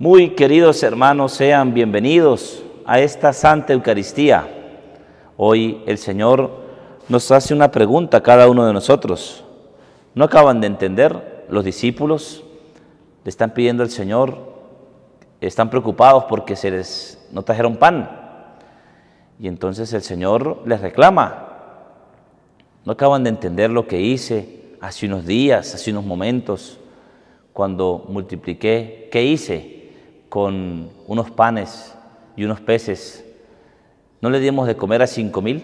Muy queridos hermanos, sean bienvenidos a esta Santa Eucaristía. Hoy el Señor nos hace una pregunta a cada uno de nosotros. ¿No acaban de entender los discípulos? Le están pidiendo al Señor, están preocupados porque se les no trajeron pan. Y entonces el Señor les reclama. ¿No acaban de entender lo que hice hace unos días, hace unos momentos, cuando multipliqué? ¿Qué hice? con unos panes y unos peces, ¿no le dimos de comer a cinco mil?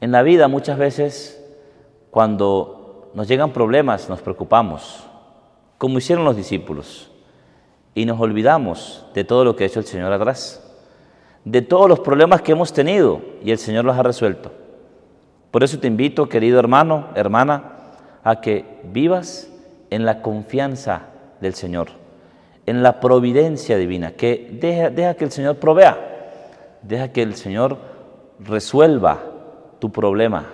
En la vida muchas veces cuando nos llegan problemas nos preocupamos, como hicieron los discípulos, y nos olvidamos de todo lo que ha hecho el Señor atrás, de todos los problemas que hemos tenido y el Señor los ha resuelto. Por eso te invito, querido hermano, hermana, a que vivas en la confianza del Señor en la providencia divina, que deja, deja que el Señor provea, deja que el Señor resuelva tu problema,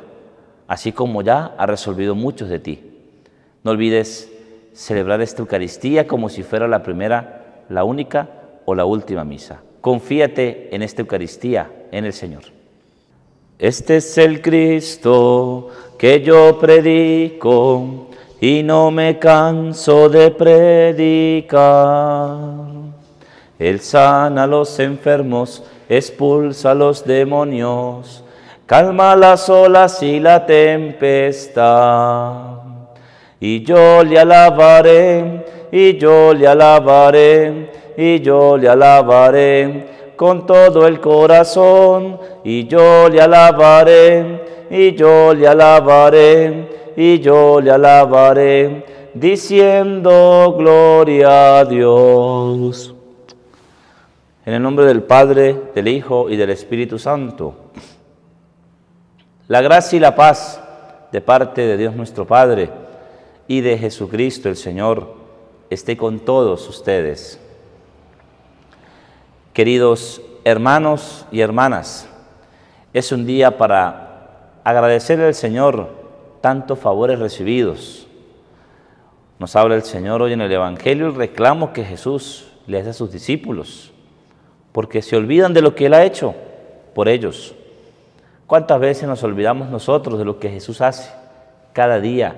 así como ya ha resolvido muchos de ti. No olvides celebrar esta Eucaristía como si fuera la primera, la única o la última misa. Confíate en esta Eucaristía, en el Señor. Este es el Cristo que yo predico y no me canso de predicar. Él sana a los enfermos, expulsa a los demonios, calma las olas y la tempestad. Y yo le alabaré, y yo le alabaré, y yo le alabaré con todo el corazón, y yo le alabaré, y yo le alabaré y yo le alabaré, diciendo gloria a Dios. En el nombre del Padre, del Hijo y del Espíritu Santo. La gracia y la paz de parte de Dios nuestro Padre y de Jesucristo el Señor esté con todos ustedes. Queridos hermanos y hermanas, es un día para agradecer al Señor tantos favores recibidos. Nos habla el Señor hoy en el Evangelio el reclamo que Jesús le hace a sus discípulos, porque se olvidan de lo que Él ha hecho por ellos. ¿Cuántas veces nos olvidamos nosotros de lo que Jesús hace cada día,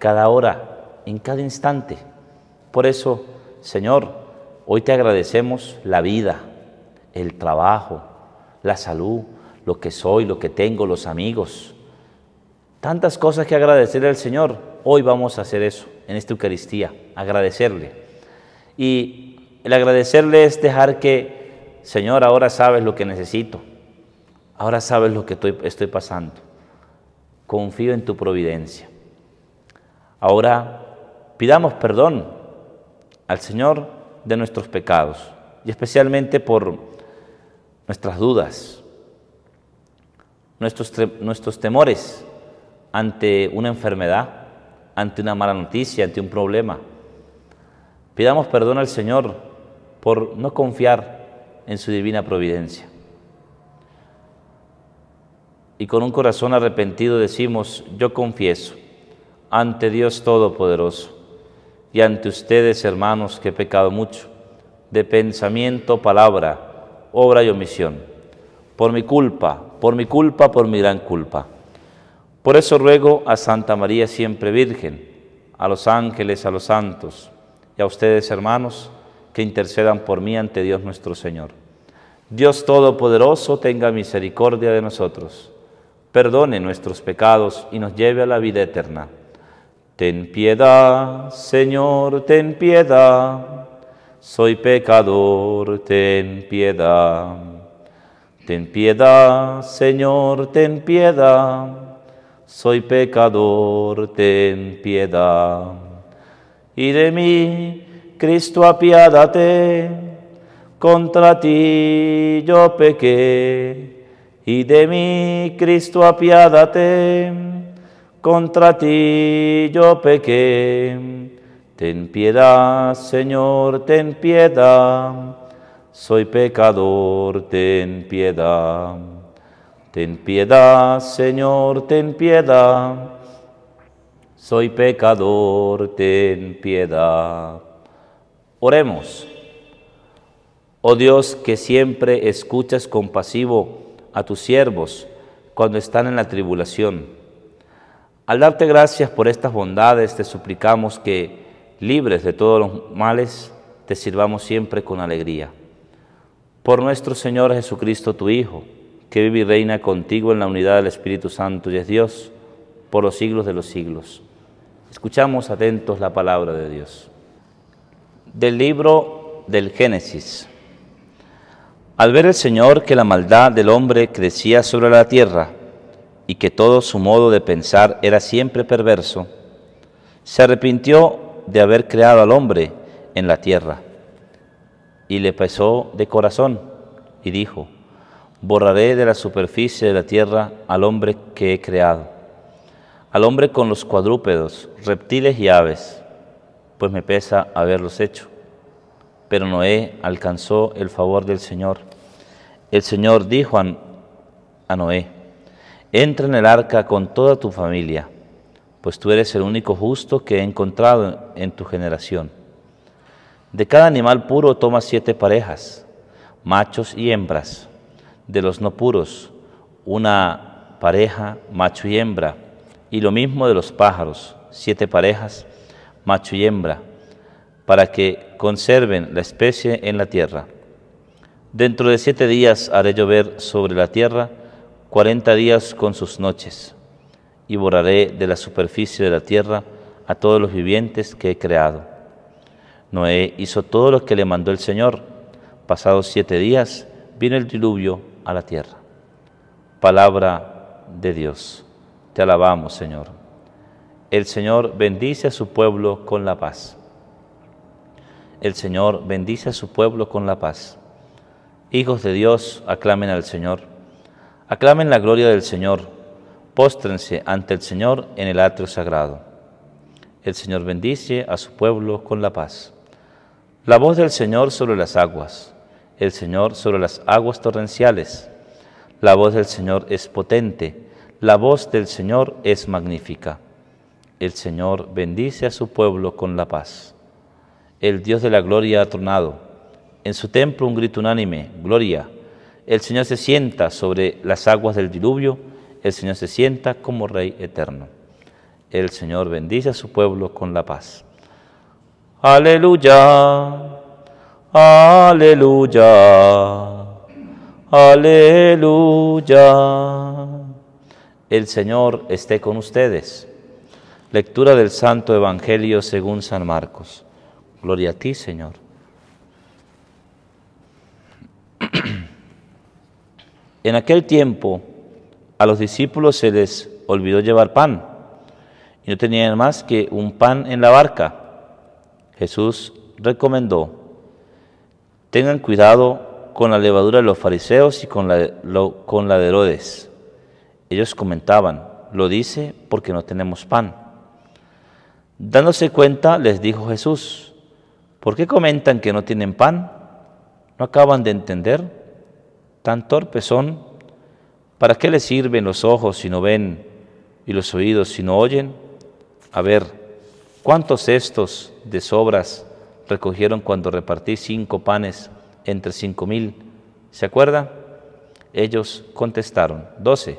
cada hora, en cada instante? Por eso, Señor, hoy te agradecemos la vida, el trabajo, la salud, lo que soy, lo que tengo, los amigos, Tantas cosas que agradecerle al Señor. Hoy vamos a hacer eso, en esta Eucaristía, agradecerle. Y el agradecerle es dejar que, Señor, ahora sabes lo que necesito, ahora sabes lo que estoy, pasando. Confío en tu providencia. Ahora pidamos perdón al Señor de nuestros pecados y especialmente por nuestras dudas, nuestros, nuestros temores, ante una enfermedad, ante una mala noticia, ante un problema. Pidamos perdón al Señor por no confiar en su divina providencia. Y con un corazón arrepentido decimos, yo confieso ante Dios Todopoderoso y ante ustedes, hermanos, que he pecado mucho, de pensamiento, palabra, obra y omisión, por mi culpa, por mi culpa, por mi gran culpa. Por eso ruego a Santa María siempre Virgen, a los ángeles, a los santos y a ustedes hermanos que intercedan por mí ante Dios nuestro Señor. Dios Todopoderoso tenga misericordia de nosotros, perdone nuestros pecados y nos lleve a la vida eterna. Ten piedad, Señor, ten piedad. Soy pecador, ten piedad. Ten piedad, Señor, ten piedad soy pecador, ten piedad. Y de mí, Cristo, apiádate, contra ti yo pequé. Y de mí, Cristo, apiádate, contra ti yo pequé. Ten piedad, Señor, ten piedad, soy pecador, ten piedad. Ten piedad, Señor, ten piedad. Soy pecador, ten piedad. Oremos. Oh Dios, que siempre escuchas compasivo a tus siervos cuando están en la tribulación. Al darte gracias por estas bondades, te suplicamos que, libres de todos los males, te sirvamos siempre con alegría. Por nuestro Señor Jesucristo, tu Hijo que vive y reina contigo en la unidad del Espíritu Santo y es Dios por los siglos de los siglos. Escuchamos atentos la palabra de Dios. Del libro del Génesis. Al ver el Señor que la maldad del hombre crecía sobre la tierra y que todo su modo de pensar era siempre perverso, se arrepintió de haber creado al hombre en la tierra y le pesó de corazón y dijo, borraré de la superficie de la tierra al hombre que he creado, al hombre con los cuadrúpedos, reptiles y aves, pues me pesa haberlos hecho. Pero Noé alcanzó el favor del Señor. El Señor dijo a Noé, entra en el arca con toda tu familia, pues tú eres el único justo que he encontrado en tu generación. De cada animal puro toma siete parejas, machos y hembras de los no puros, una pareja macho y hembra, y lo mismo de los pájaros, siete parejas macho y hembra, para que conserven la especie en la tierra. Dentro de siete días haré llover sobre la tierra cuarenta días con sus noches, y borraré de la superficie de la tierra a todos los vivientes que he creado. Noé hizo todo lo que le mandó el Señor. Pasados siete días vino el diluvio a la tierra. Palabra de Dios. Te alabamos, Señor. El Señor bendice a su pueblo con la paz. El Señor bendice a su pueblo con la paz. Hijos de Dios, aclamen al Señor. Aclamen la gloria del Señor. Póstrense ante el Señor en el atrio sagrado. El Señor bendice a su pueblo con la paz. La voz del Señor sobre las aguas el Señor sobre las aguas torrenciales. La voz del Señor es potente, la voz del Señor es magnífica. El Señor bendice a su pueblo con la paz. El Dios de la gloria ha tronado. En su templo un grito unánime, gloria. El Señor se sienta sobre las aguas del diluvio, el Señor se sienta como Rey eterno. El Señor bendice a su pueblo con la paz. Aleluya. Aleluya. Aleluya. El Señor esté con ustedes. Lectura del Santo Evangelio según San Marcos. Gloria a ti, Señor. En aquel tiempo a los discípulos se les olvidó llevar pan y no tenían más que un pan en la barca. Jesús recomendó tengan cuidado con la levadura de los fariseos y con la, con la de Herodes. Ellos comentaban, lo dice porque no tenemos pan. Dándose cuenta, les dijo Jesús, ¿por qué comentan que no tienen pan? ¿No acaban de entender? Tan torpes son. ¿Para qué les sirven los ojos si no ven y los oídos si no oyen? A ver, ¿cuántos estos de sobras recogieron cuando repartí cinco panes entre cinco mil. ¿Se acuerdan? Ellos contestaron, doce.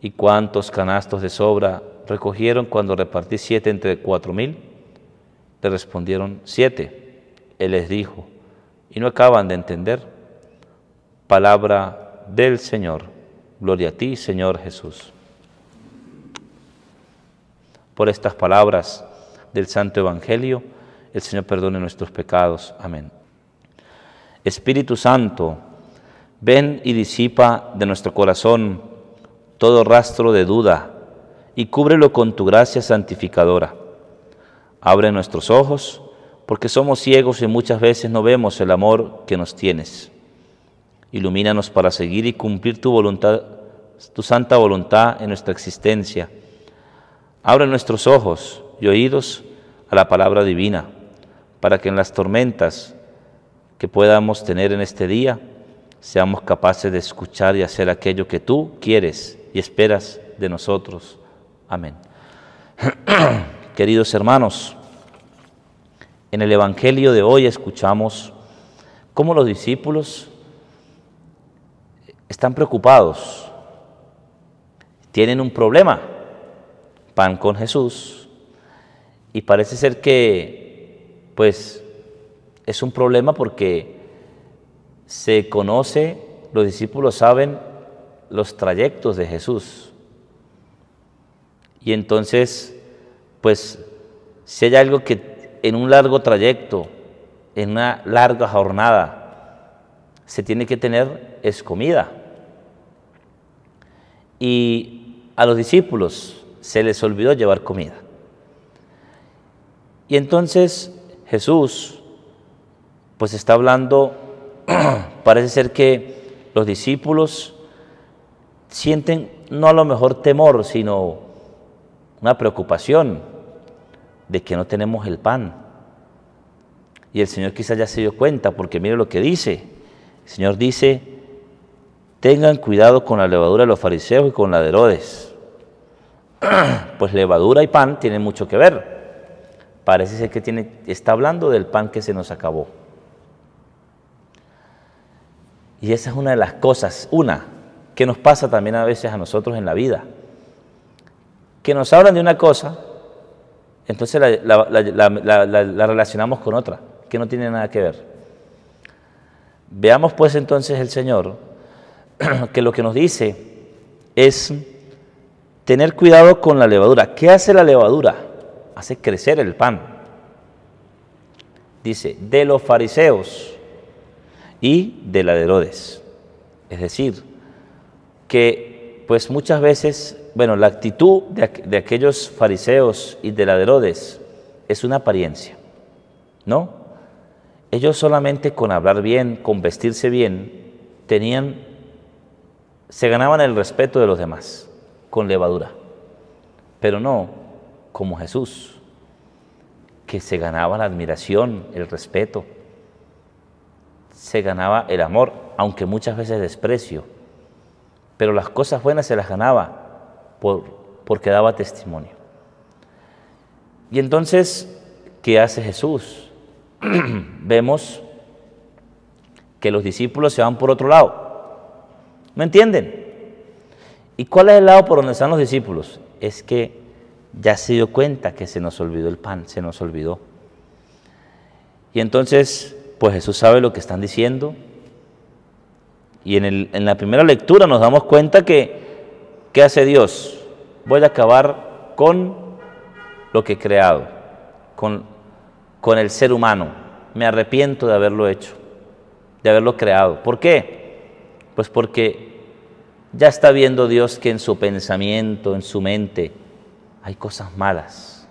¿Y cuántos canastos de sobra recogieron cuando repartí siete entre cuatro mil? Le respondieron, siete. Él les dijo, y no acaban de entender. Palabra del Señor. Gloria a ti, Señor Jesús. Por estas palabras del Santo Evangelio, el Señor perdone nuestros pecados. Amén. Espíritu Santo, ven y disipa de nuestro corazón todo rastro de duda y cúbrelo con tu gracia santificadora. Abre nuestros ojos, porque somos ciegos y muchas veces no vemos el amor que nos tienes. Ilumínanos para seguir y cumplir tu voluntad, tu santa voluntad en nuestra existencia. Abre nuestros ojos y oídos a la palabra divina para que en las tormentas que podamos tener en este día seamos capaces de escuchar y hacer aquello que tú quieres y esperas de nosotros. Amén. Queridos hermanos, en el Evangelio de hoy escuchamos cómo los discípulos están preocupados, tienen un problema, pan con Jesús, y parece ser que pues es un problema porque se conoce, los discípulos saben los trayectos de Jesús. Y entonces, pues, si hay algo que en un largo trayecto, en una larga jornada, se tiene que tener es comida. Y a los discípulos se les olvidó llevar comida. Y entonces Jesús pues está hablando, parece ser que los discípulos sienten no a lo mejor temor, sino una preocupación de que no tenemos el pan. Y el Señor quizás ya se dio cuenta, porque mire lo que dice. El Señor dice, tengan cuidado con la levadura de los fariseos y con la de Herodes, pues levadura y pan tienen mucho que ver parece ser que tiene, está hablando del pan que se nos acabó. Y esa es una de las cosas, una, que nos pasa también a veces a nosotros en la vida. Que nos hablan de una cosa, entonces la, la relacionamos con otra, que no tiene nada que ver. Veamos pues entonces el Señor, que lo que nos dice es tener cuidado con la levadura. ¿Qué hace la levadura? hace crecer el pan. Dice, de los fariseos y de la de Herodes. Es decir, que pues muchas veces, bueno, la actitud de, aquellos fariseos y de la de Herodes es una apariencia, ¿no? Ellos solamente con hablar bien, con vestirse bien, tenían, se ganaban el respeto de los demás con levadura. Pero no, como Jesús, que se ganaba la admiración, el respeto, se ganaba el amor, aunque muchas veces desprecio, pero las cosas buenas se las ganaba por, porque daba testimonio. Y entonces, ¿qué hace Jesús? Vemos que los discípulos se van por otro lado. ¿Me entienden? ¿Y cuál es el lado por donde están los discípulos? Es que ya se dio cuenta que se nos olvidó el pan, se nos olvidó. Y entonces, pues Jesús sabe lo que están diciendo. Y en, el, en la primera lectura nos damos cuenta que, ¿qué hace Dios? Voy a acabar con lo que he creado, con, con el ser humano. Me arrepiento de haberlo hecho, de haberlo creado. ¿Por qué? Pues porque ya está viendo Dios que en su pensamiento, en su mente, hay cosas malas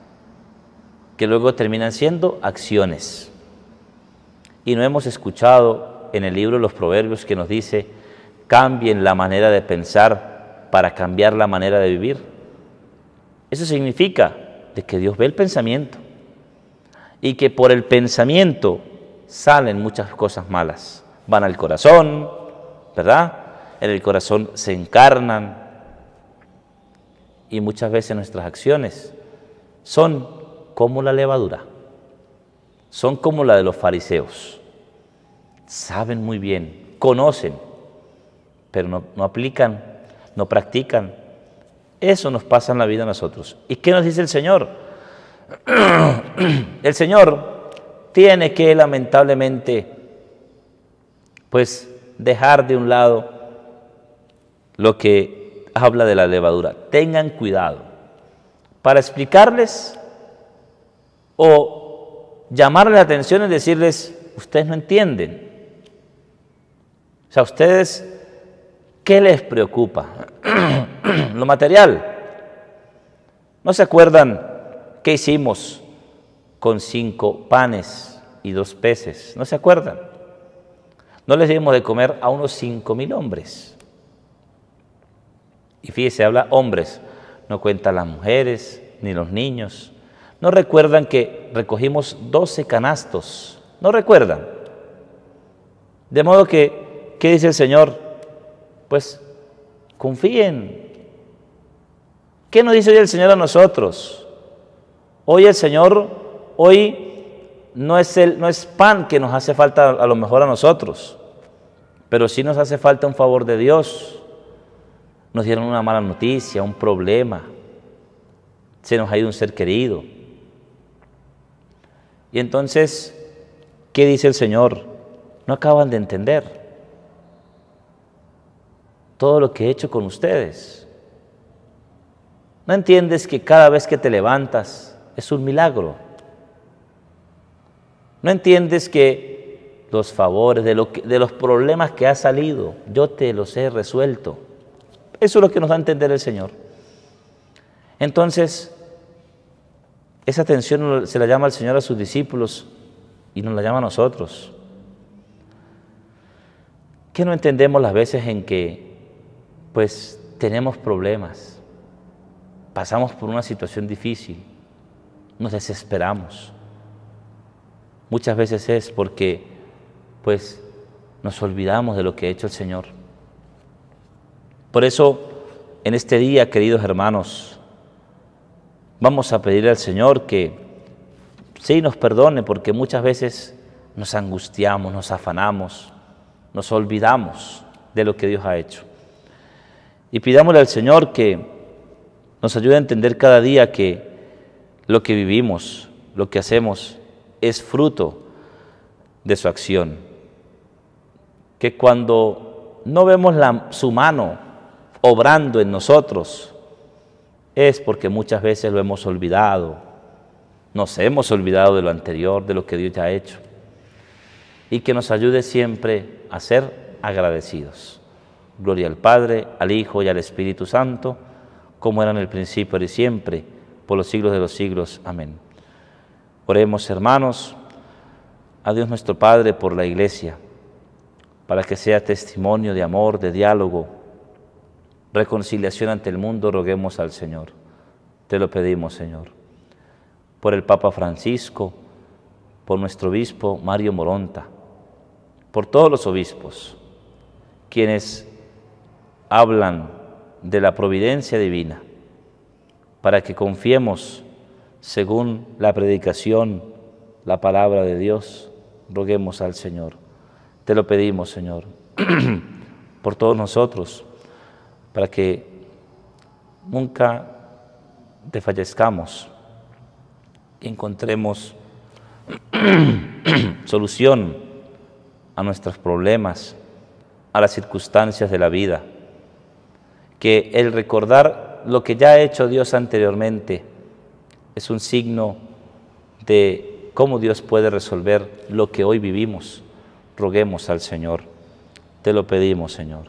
que luego terminan siendo acciones. Y no hemos escuchado en el libro de los Proverbios que nos dice, cambien la manera de pensar para cambiar la manera de vivir. Eso significa de que Dios ve el pensamiento y que por el pensamiento salen muchas cosas malas. Van al corazón, ¿verdad? En el corazón se encarnan, y muchas veces nuestras acciones son como la levadura, son como la de los fariseos. Saben muy bien, conocen, pero no, aplican, no practican. Eso nos pasa en la vida a nosotros. ¿Y qué nos dice el Señor? El Señor tiene que lamentablemente, pues, dejar de un lado lo que habla de la levadura. Tengan cuidado. Para explicarles o llamarles la atención y decirles, ustedes no entienden. O sea, ustedes, ¿qué les preocupa? Lo material. ¿No se acuerdan qué hicimos con cinco panes y dos peces? ¿No se acuerdan? No les dimos de comer a unos cinco mil hombres. Y fíjese, habla hombres, no cuenta las mujeres ni los niños. No recuerdan que recogimos 12 canastos. No recuerdan. De modo que, ¿qué dice el Señor? Pues confíen. ¿Qué nos dice hoy el Señor a nosotros? Hoy el Señor, hoy no es, el, no es pan que nos hace falta a lo mejor a nosotros, pero sí nos hace falta un favor de Dios nos dieron una mala noticia, un problema, se nos ha ido un ser querido. Y entonces, ¿qué dice el Señor? No acaban de entender todo lo que he hecho con ustedes. No entiendes que cada vez que te levantas es un milagro. No entiendes que los favores, de, de los problemas que ha salido, yo te los he resuelto. Eso es lo que nos da a entender el Señor. Entonces, esa atención se la llama el Señor a sus discípulos y nos la llama a nosotros. ¿Qué no entendemos las veces en que, pues, tenemos problemas, pasamos por una situación difícil, nos desesperamos? Muchas veces es porque, pues, nos olvidamos de lo que ha hecho el Señor por eso, en este día, queridos hermanos, vamos a pedirle al Señor que sí nos perdone porque muchas veces nos angustiamos, nos afanamos, nos olvidamos de lo que Dios ha hecho. Y pidámosle al Señor que nos ayude a entender cada día que lo que vivimos, lo que hacemos, es fruto de su acción. Que cuando no vemos su mano obrando en nosotros es porque muchas veces lo hemos olvidado, nos hemos olvidado de lo anterior, de lo que Dios ya ha hecho, y que nos ayude siempre a ser agradecidos. Gloria al Padre, al Hijo y al Espíritu Santo, como era en el principio y siempre, por los siglos de los siglos. Amén. Oremos, hermanos, a Dios nuestro Padre por la Iglesia, para que sea testimonio de amor, de diálogo, reconciliación ante el mundo, roguemos al Señor. Te lo pedimos, Señor. Por el Papa Francisco, por nuestro obispo Mario Moronta, por todos los obispos, quienes hablan de la providencia divina, para que confiemos según la predicación, la palabra de Dios, roguemos al Señor. Te lo pedimos, Señor, por todos nosotros para que nunca desfallezcamos y encontremos solución a nuestros problemas, a las circunstancias de la vida. Que el recordar lo que ya ha hecho Dios anteriormente es un signo de cómo Dios puede resolver lo que hoy vivimos. Roguemos al Señor. Te lo pedimos, Señor.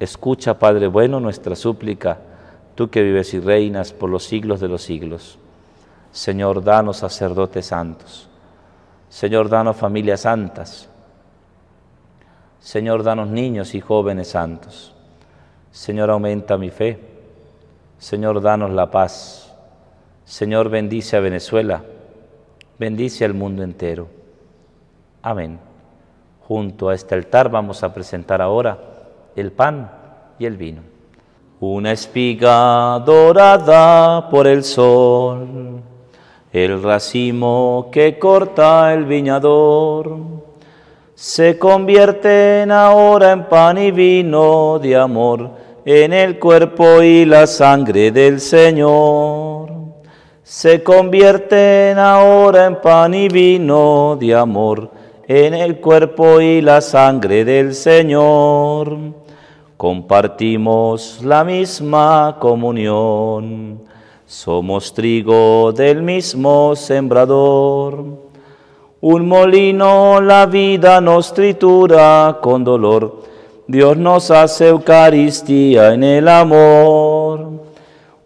Escucha, Padre bueno, nuestra súplica, tú que vives y reinas por los siglos de los siglos. Señor, danos sacerdotes santos. Señor, danos familias santas. Señor, danos niños y jóvenes santos. Señor, aumenta mi fe. Señor, danos la paz. Señor, bendice a Venezuela. Bendice al mundo entero. Amén. Junto a este altar vamos a presentar ahora el pan y el vino. Una espiga dorada por el sol, el racimo que corta el viñador, se convierten ahora en pan y vino de amor, en el cuerpo y la sangre del Señor. Se convierten ahora en pan y vino de amor, en el cuerpo y la sangre del Señor compartimos la misma comunión, somos trigo del mismo sembrador. Un molino la vida nos tritura con dolor, Dios nos hace Eucaristía en el amor.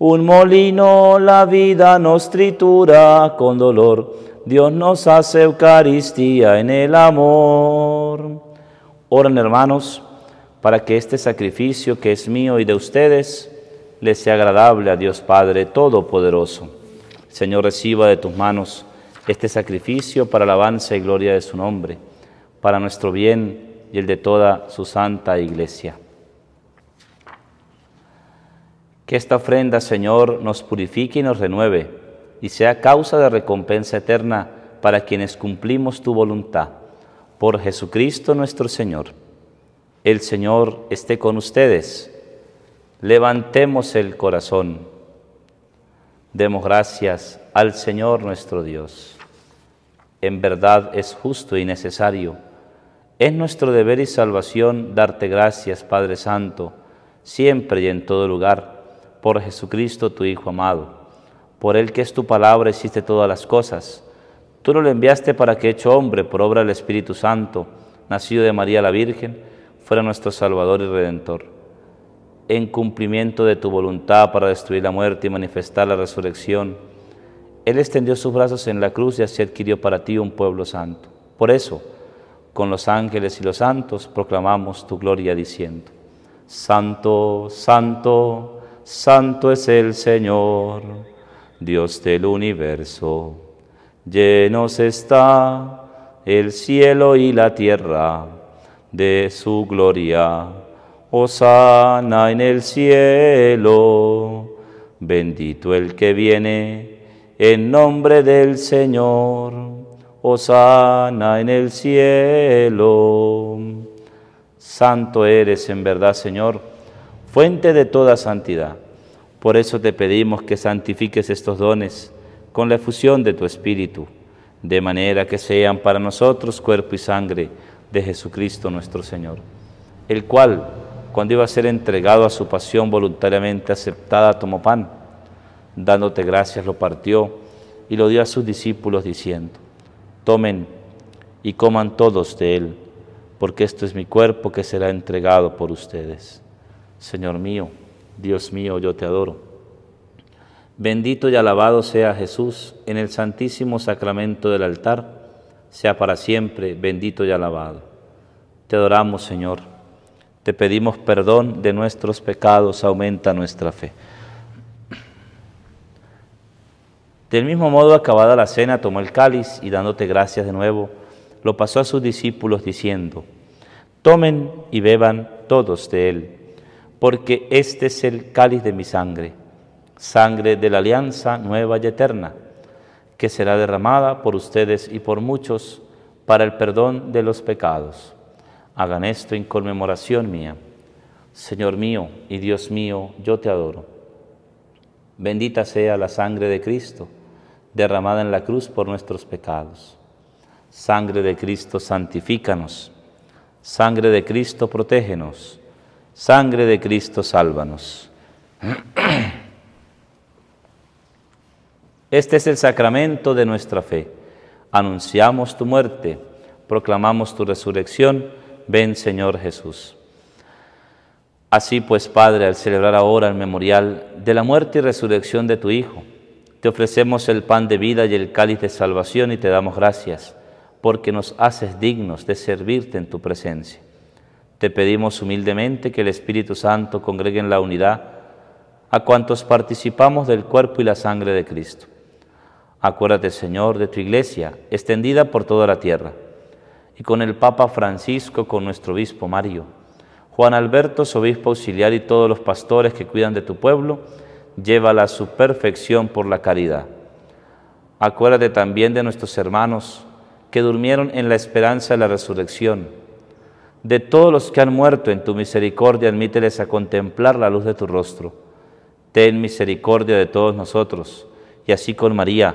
Un molino la vida nos tritura con dolor, Dios nos hace Eucaristía en el amor. Oren hermanos para que este sacrificio que es mío y de ustedes le sea agradable a Dios Padre Todopoderoso. Señor, reciba de tus manos este sacrificio para la alabanza y gloria de su nombre, para nuestro bien y el de toda su santa iglesia. Que esta ofrenda, Señor, nos purifique y nos renueve, y sea causa de recompensa eterna para quienes cumplimos tu voluntad. Por Jesucristo nuestro Señor. El Señor esté con ustedes. Levantemos el corazón. Demos gracias al Señor nuestro Dios. En verdad es justo y necesario. Es nuestro deber y salvación darte gracias, Padre Santo, siempre y en todo lugar, por Jesucristo, tu Hijo amado. Por Él que es tu palabra hiciste todas las cosas. Tú lo enviaste para que hecho hombre por obra del Espíritu Santo, nacido de María la Virgen, fuera nuestro Salvador y Redentor. En cumplimiento de tu voluntad para destruir la muerte y manifestar la resurrección, Él extendió sus brazos en la cruz y así adquirió para ti un pueblo santo. Por eso, con los ángeles y los santos proclamamos tu gloria diciendo, Santo, Santo, Santo es el Señor, Dios del universo. Llenos está el cielo y la tierra de su gloria. Osana en el cielo, bendito el que viene en nombre del Señor. Osana en el cielo. Santo eres en verdad, Señor, fuente de toda santidad. Por eso te pedimos que santifiques estos dones con la efusión de tu Espíritu, de manera que sean para nosotros cuerpo y sangre de Jesucristo nuestro Señor, el cual, cuando iba a ser entregado a su pasión voluntariamente aceptada, tomó pan, dándote gracias lo partió y lo dio a sus discípulos diciendo, tomen y coman todos de él, porque esto es mi cuerpo que será entregado por ustedes. Señor mío, Dios mío, yo te adoro. Bendito y alabado sea Jesús en el santísimo sacramento del altar sea para siempre bendito y alabado. Te adoramos, Señor. Te pedimos perdón de nuestros pecados, aumenta nuestra fe. Del mismo modo, acabada la cena, tomó el cáliz y dándote gracias de nuevo, lo pasó a sus discípulos diciendo, tomen y beban todos de él, porque este es el cáliz de mi sangre, sangre de la alianza nueva y eterna que será derramada por ustedes y por muchos para el perdón de los pecados. Hagan esto en conmemoración mía. Señor mío y Dios mío, yo te adoro. Bendita sea la sangre de Cristo, derramada en la cruz por nuestros pecados. Sangre de Cristo, santifícanos. Sangre de Cristo, protégenos. Sangre de Cristo, sálvanos. Este es el sacramento de nuestra fe. Anunciamos tu muerte, proclamamos tu resurrección. Ven, Señor Jesús. Así pues, Padre, al celebrar ahora el memorial de la muerte y resurrección de tu Hijo, te ofrecemos el pan de vida y el cáliz de salvación y te damos gracias, porque nos haces dignos de servirte en tu presencia. Te pedimos humildemente que el Espíritu Santo congregue en la unidad a cuantos participamos del cuerpo y la sangre de Cristo Acuérdate, Señor, de tu iglesia, extendida por toda la tierra, y con el Papa Francisco, con nuestro obispo Mario, Juan Alberto, su obispo auxiliar, y todos los pastores que cuidan de tu pueblo, llévala a su perfección por la caridad. Acuérdate también de nuestros hermanos que durmieron en la esperanza de la resurrección, de todos los que han muerto en tu misericordia, admíteles a contemplar la luz de tu rostro. Ten misericordia de todos nosotros, y así con María,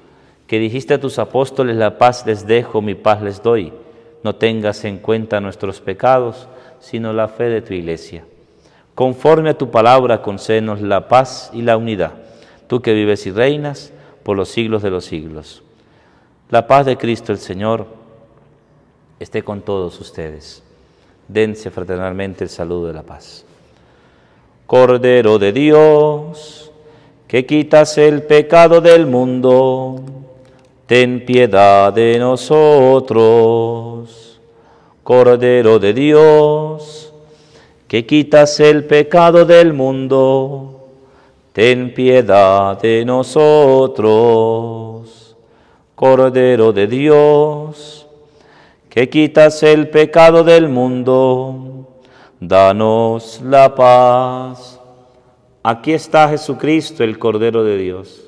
que dijiste a tus apóstoles, la paz les dejo, mi paz les doy. No tengas en cuenta nuestros pecados, sino la fe de tu iglesia. Conforme a tu palabra, concedenos la paz y la unidad, tú que vives y reinas por los siglos de los siglos. La paz de Cristo el Señor esté con todos ustedes. Dense fraternalmente el saludo de la paz. Cordero de Dios, que quitas el pecado del mundo ten piedad de nosotros. Cordero de Dios, que quitas el pecado del mundo, ten piedad de nosotros. Cordero de Dios, que quitas el pecado del mundo, danos la paz. Aquí está Jesucristo, el Cordero de Dios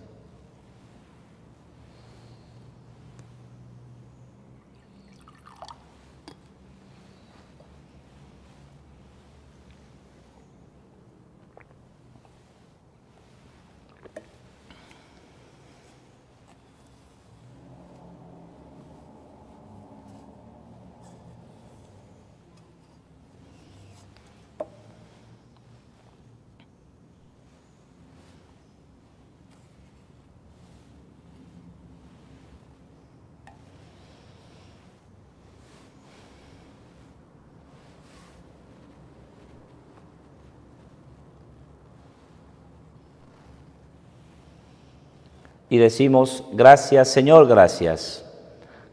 y decimos, gracias Señor, gracias.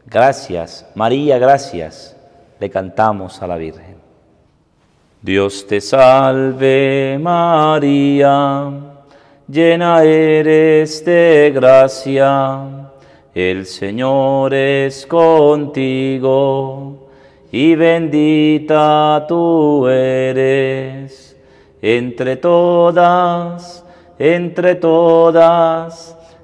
Gracias, María, gracias. Le cantamos a la Virgen. Dios te salve María, llena eres de gracia, el Señor es contigo y bendita tú eres entre todas, entre todas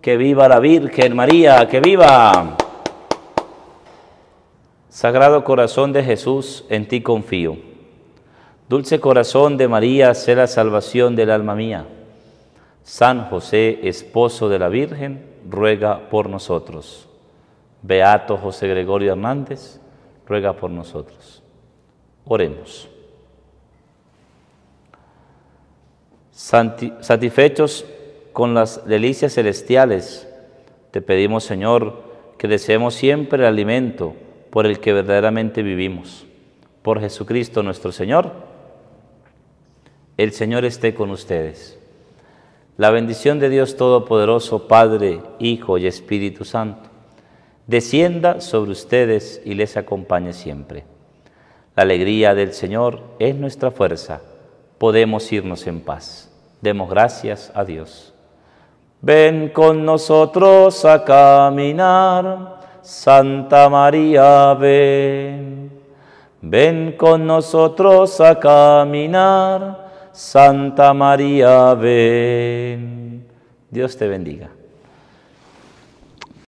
Que viva la Virgen María, que viva. Sagrado corazón de Jesús, en ti confío. Dulce corazón de María, sé la salvación del alma mía. San José, esposo de la Virgen, ruega por nosotros. Beato José Gregorio Hernández, ruega por nosotros. Oremos. satisfechos con las delicias celestiales. Te pedimos, Señor, que deseemos siempre el alimento por el que verdaderamente vivimos. Por Jesucristo nuestro Señor. El Señor esté con ustedes. La bendición de Dios Todopoderoso, Padre, Hijo y Espíritu Santo, descienda sobre ustedes y les acompañe siempre. La alegría del Señor es nuestra fuerza. Podemos irnos en paz. Demos gracias a Dios. Ven con nosotros a caminar, Santa María, ven. Ven con nosotros a caminar, Santa María, ven. Dios te bendiga.